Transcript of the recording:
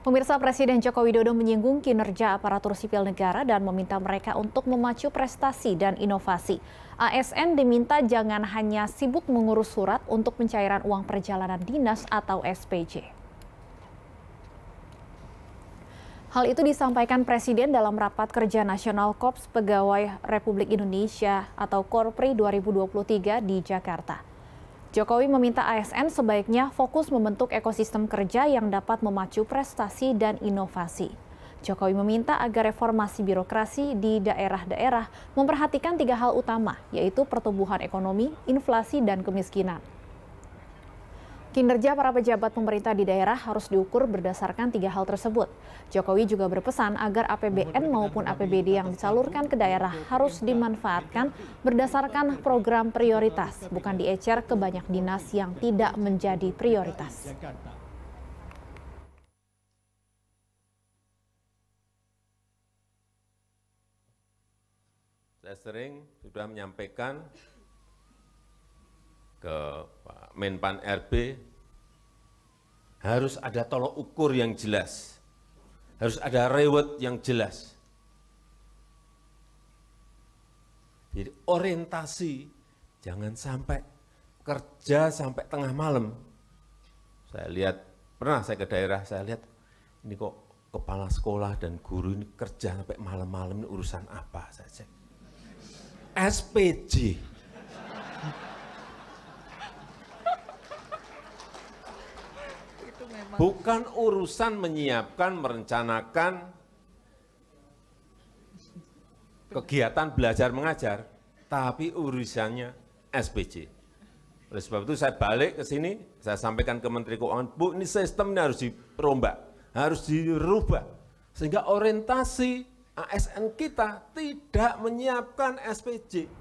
Pemirsa Presiden Joko Widodo menyinggung kinerja aparatur sipil negara dan meminta mereka untuk memacu prestasi dan inovasi. ASN diminta jangan hanya sibuk mengurus surat untuk pencairan uang perjalanan dinas atau SPJ. Hal itu disampaikan Presiden dalam rapat kerja nasional KOPS Pegawai Republik Indonesia atau KORPRI 2023 di Jakarta. Jokowi meminta ASN sebaiknya fokus membentuk ekosistem kerja yang dapat memacu prestasi dan inovasi. Jokowi meminta agar reformasi birokrasi di daerah-daerah memperhatikan tiga hal utama, yaitu pertumbuhan ekonomi, inflasi, dan kemiskinan. Kinerja para pejabat pemerintah di daerah harus diukur berdasarkan tiga hal tersebut. Jokowi juga berpesan agar APBN maupun APBD yang disalurkan ke daerah harus dimanfaatkan berdasarkan program prioritas, bukan diecer ke banyak dinas yang tidak menjadi prioritas. Saya sering sudah menyampaikan ke Pak Menpan RB harus ada tolok ukur yang jelas, harus ada reward yang jelas. Jadi orientasi jangan sampai kerja sampai tengah malam. Saya lihat, pernah saya ke daerah, saya lihat ini kok kepala sekolah dan guru ini kerja sampai malam-malam ini urusan apa Saya cek SPJ Bukan urusan menyiapkan, merencanakan kegiatan belajar mengajar, tapi urusannya SPJ. Oleh sebab itu saya balik ke sini, saya sampaikan ke Menteri Keuangan, Bu, ini sistemnya harus dirombak, harus dirubah. Sehingga orientasi ASN kita tidak menyiapkan SPJ.